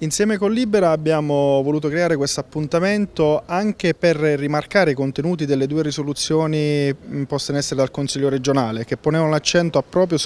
Insieme con Libera abbiamo voluto creare questo appuntamento anche per rimarcare i contenuti delle due risoluzioni poste in essere dal Consiglio regionale che ponevano l'accento proprio,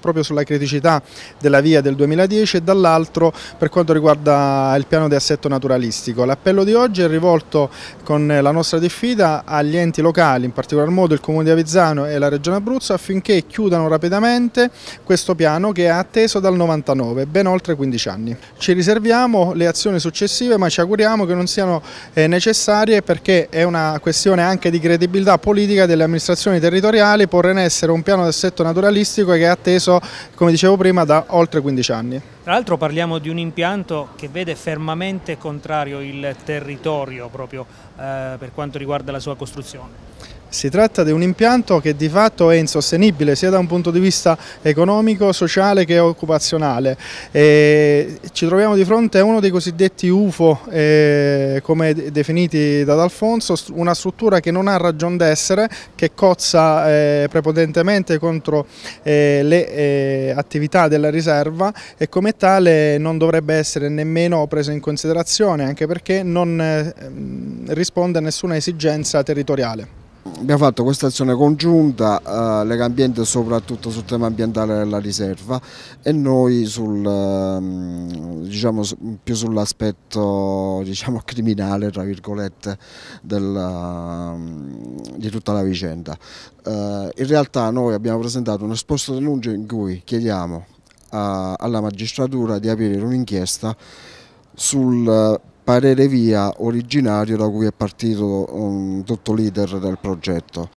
proprio, sulla criticità della via del 2010 e dall'altro per quanto riguarda il piano di assetto naturalistico. L'appello di oggi è rivolto con la nostra diffida agli enti locali, in particolar modo il Comune di Avizzano e la Regione Abruzzo affinché chiudano rapidamente questo piano che è atteso dal 99, ben oltre 15 anni. Ci riserviamo aspettiamo le azioni successive ma ci auguriamo che non siano eh, necessarie perché è una questione anche di credibilità politica delle amministrazioni territoriali porre in essere un piano d'assetto naturalistico che è atteso come dicevo prima da oltre 15 anni. Tra l'altro parliamo di un impianto che vede fermamente contrario il territorio proprio eh, per quanto riguarda la sua costruzione. Si tratta di un impianto che di fatto è insostenibile sia da un punto di vista economico, sociale che occupazionale. E ci troviamo di fronte a uno dei cosiddetti UFO, eh, come definiti da D'Alfonso, una struttura che non ha ragione d'essere, che cozza eh, prepotentemente contro eh, le eh, attività della riserva e come tale non dovrebbe essere nemmeno preso in considerazione, anche perché non eh, risponde a nessuna esigenza territoriale abbiamo fatto questa azione congiunta, eh, Ambiente soprattutto sul tema ambientale della riserva e noi sul, ehm, diciamo, più sull'aspetto diciamo, criminale tra virgolette, del, ehm, di tutta la vicenda. Eh, in realtà noi abbiamo presentato un esposto denuncia in cui chiediamo a, alla magistratura di aprire un'inchiesta sul parere via originario da cui è partito um, tutto leader del progetto.